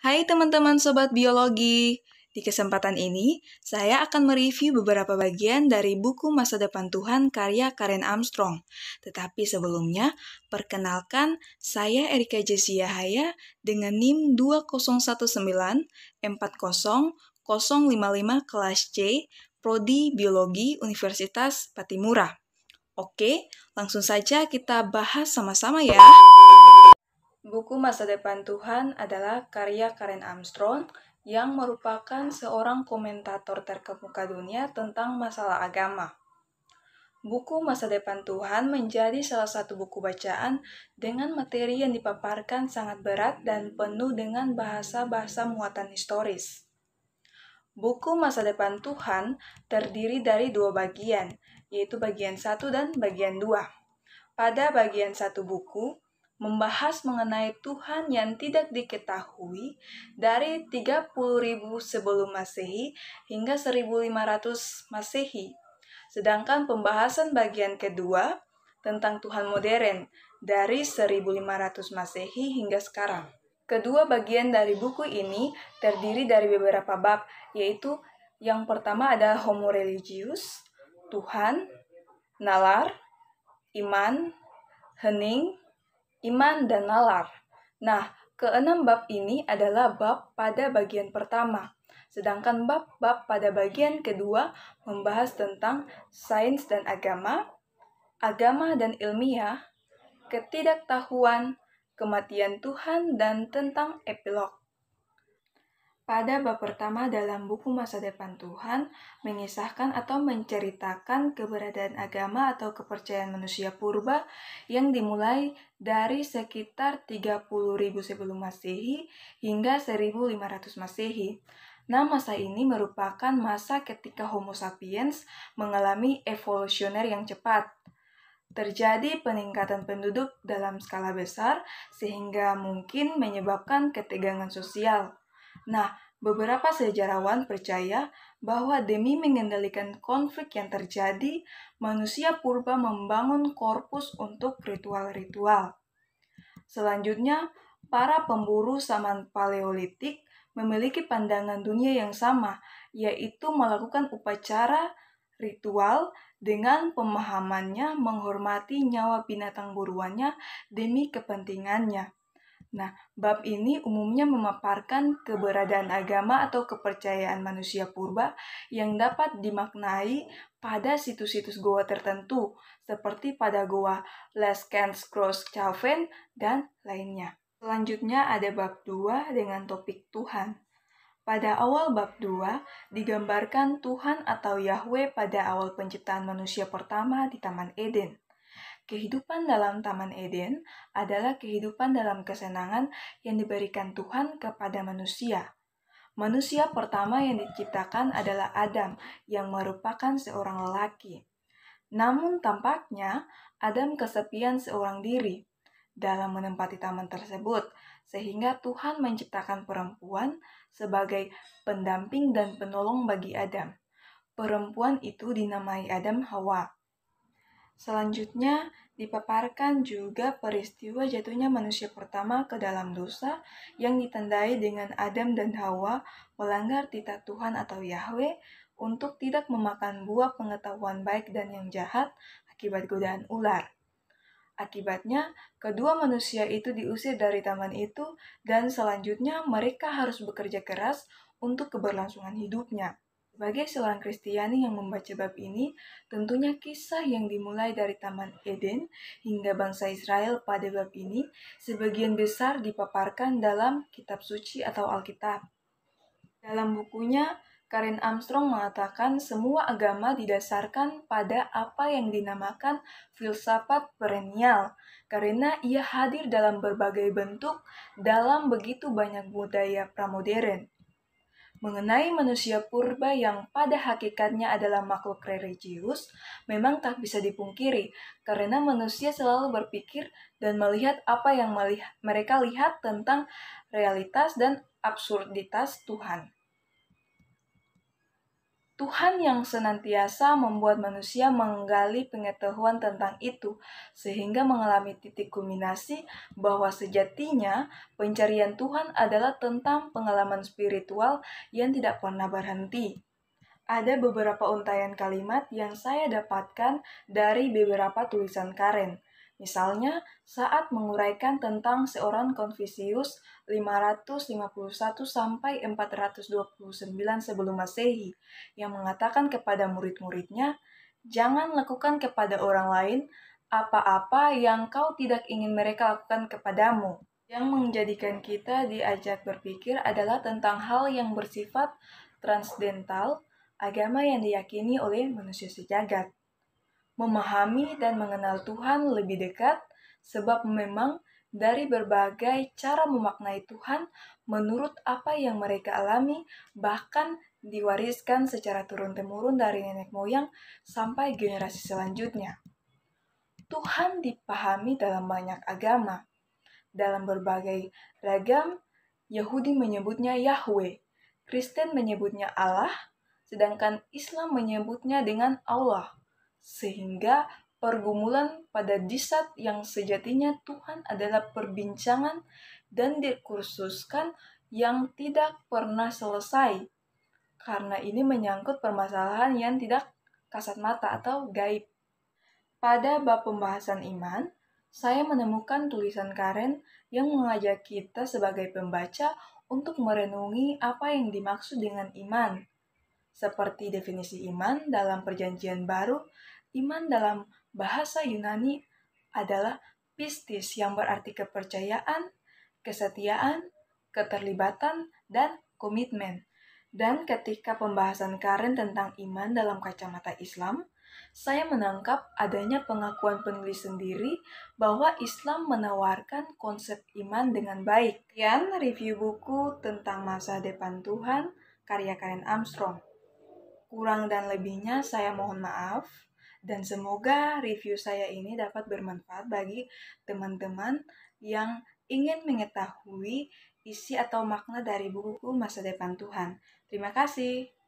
Hai teman-teman sobat biologi. Di kesempatan ini, saya akan mereview beberapa bagian dari buku Masa Depan Tuhan karya Karen Armstrong. Tetapi sebelumnya, perkenalkan saya Erika Jessia Haya dengan NIM 2019 40 kelas C, Prodi Biologi Universitas Patimura. Oke, langsung saja kita bahas sama-sama ya. Buku Masa Depan Tuhan adalah karya Karen Armstrong yang merupakan seorang komentator terkemuka dunia tentang masalah agama. Buku Masa Depan Tuhan menjadi salah satu buku bacaan dengan materi yang dipaparkan sangat berat dan penuh dengan bahasa-bahasa muatan historis. Buku Masa Depan Tuhan terdiri dari dua bagian, yaitu bagian satu dan bagian dua. Pada bagian satu buku, membahas mengenai Tuhan yang tidak diketahui dari 30.000 sebelum Masehi hingga 1.500 Masehi. Sedangkan pembahasan bagian kedua tentang Tuhan modern dari 1500 Masehi hingga sekarang. Kedua bagian dari buku ini terdiri dari beberapa bab, yaitu yang pertama ada homo religius, Tuhan, nalar, iman, hening, iman dan nalar. Nah, keenam bab ini adalah bab pada bagian pertama, sedangkan bab-bab pada bagian kedua membahas tentang sains dan agama, agama dan ilmiah, ketidaktahuan, kematian Tuhan, dan tentang epilog pada bab pertama dalam buku Masa Depan Tuhan mengisahkan atau menceritakan keberadaan agama atau kepercayaan manusia purba yang dimulai dari sekitar 30.000 sebelum Masehi hingga 1500 Masehi. Nah, masa ini merupakan masa ketika Homo sapiens mengalami evolusioner yang cepat. Terjadi peningkatan penduduk dalam skala besar sehingga mungkin menyebabkan ketegangan sosial Nah, beberapa sejarawan percaya bahwa demi mengendalikan konflik yang terjadi, manusia purba membangun korpus untuk ritual-ritual. Selanjutnya, para pemburu zaman paleolitik memiliki pandangan dunia yang sama, yaitu melakukan upacara ritual dengan pemahamannya menghormati nyawa binatang buruannya demi kepentingannya. Nah, bab ini umumnya memaparkan keberadaan agama atau kepercayaan manusia purba yang dapat dimaknai pada situs-situs goa tertentu, seperti pada goa Les Kens Cross Chauvin dan lainnya. Selanjutnya ada bab 2 dengan topik Tuhan. Pada awal bab 2, digambarkan Tuhan atau Yahweh pada awal penciptaan manusia pertama di Taman Eden. Kehidupan dalam Taman Eden adalah kehidupan dalam kesenangan yang diberikan Tuhan kepada manusia. Manusia pertama yang diciptakan adalah Adam, yang merupakan seorang lelaki. Namun, tampaknya Adam kesepian seorang diri dalam menempati taman tersebut, sehingga Tuhan menciptakan perempuan sebagai pendamping dan penolong bagi Adam. Perempuan itu dinamai Adam Hawa. Selanjutnya, dipaparkan juga peristiwa jatuhnya manusia pertama ke dalam dosa yang ditandai dengan Adam dan Hawa melanggar titah Tuhan atau Yahweh untuk tidak memakan buah pengetahuan baik dan yang jahat akibat godaan ular. Akibatnya, kedua manusia itu diusir dari taman itu dan selanjutnya mereka harus bekerja keras untuk keberlangsungan hidupnya. Bagi seorang Kristiani yang membaca bab ini, tentunya kisah yang dimulai dari Taman Eden hingga bangsa Israel pada bab ini sebagian besar dipaparkan dalam kitab suci atau Alkitab. Dalam bukunya, Karen Armstrong mengatakan semua agama didasarkan pada apa yang dinamakan filsafat perennial, karena ia hadir dalam berbagai bentuk dalam begitu banyak budaya pramodern mengenai manusia purba yang pada hakikatnya adalah makhluk religius memang tak bisa dipungkiri karena manusia selalu berpikir dan melihat apa yang mereka lihat tentang realitas dan absurditas Tuhan. Tuhan yang senantiasa membuat manusia menggali pengetahuan tentang itu, sehingga mengalami titik kulminasi bahwa sejatinya pencarian Tuhan adalah tentang pengalaman spiritual yang tidak pernah berhenti. Ada beberapa untayan kalimat yang saya dapatkan dari beberapa tulisan Karen. Misalnya, saat menguraikan tentang seorang Confucius 551 429 sebelum Masehi yang mengatakan kepada murid-muridnya, "Jangan lakukan kepada orang lain apa-apa yang kau tidak ingin mereka lakukan kepadamu." Yang menjadikan kita diajak berpikir adalah tentang hal yang bersifat transdental, agama yang diyakini oleh manusia sejagat memahami dan mengenal Tuhan lebih dekat, sebab memang dari berbagai cara memaknai Tuhan menurut apa yang mereka alami, bahkan diwariskan secara turun-temurun dari nenek moyang sampai generasi selanjutnya. Tuhan dipahami dalam banyak agama. Dalam berbagai ragam, Yahudi menyebutnya Yahweh, Kristen menyebutnya Allah, sedangkan Islam menyebutnya dengan Allah sehingga pergumulan pada disat yang sejatinya Tuhan adalah perbincangan dan dikursuskan yang tidak pernah selesai karena ini menyangkut permasalahan yang tidak kasat mata atau gaib. Pada bab pembahasan iman, saya menemukan tulisan Karen yang mengajak kita sebagai pembaca untuk merenungi apa yang dimaksud dengan iman. Seperti definisi iman dalam perjanjian baru Iman dalam bahasa Yunani adalah pistis yang berarti kepercayaan, kesetiaan, keterlibatan, dan komitmen. Dan ketika pembahasan Karen tentang iman dalam kacamata Islam, saya menangkap adanya pengakuan penulis sendiri bahwa Islam menawarkan konsep iman dengan baik. Yan review buku tentang masa depan Tuhan karya Karen Armstrong. Kurang dan lebihnya saya mohon maaf. Dan semoga review saya ini dapat bermanfaat bagi teman-teman yang ingin mengetahui isi atau makna dari buku Masa Depan Tuhan. Terima kasih.